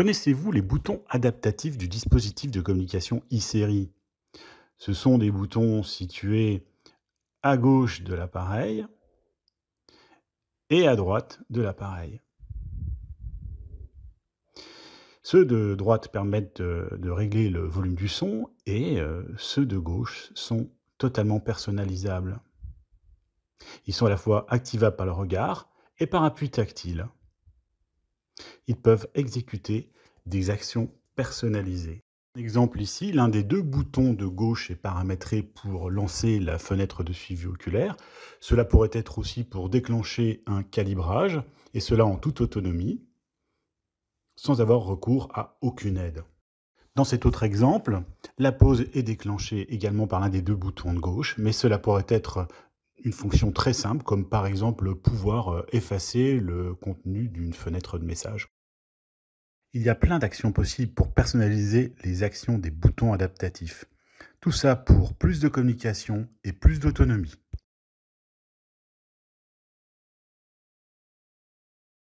Connaissez-vous les boutons adaptatifs du dispositif de communication e-série Ce sont des boutons situés à gauche de l'appareil et à droite de l'appareil. Ceux de droite permettent de, régler le volume du son et euh, ceux de gauche sont totalement personnalisables. Ils sont à la fois activables par le regard et par appui tactile ils peuvent exécuter des actions personnalisées. Exemple ici, l'un des deux boutons de gauche est paramétré pour lancer la fenêtre de suivi oculaire. Cela pourrait être aussi pour déclencher un calibrage, et cela en toute autonomie, sans avoir recours à aucune aide. Dans cet autre exemple, la pause est déclenchée également par l'un des deux boutons de gauche, mais cela pourrait être une fonction très simple, comme par exemple pouvoir effacer le contenu d'une fenêtre de message. Il y a plein d'actions possibles pour personnaliser les actions des boutons adaptatifs. Tout ça pour plus de communication et plus d'autonomie.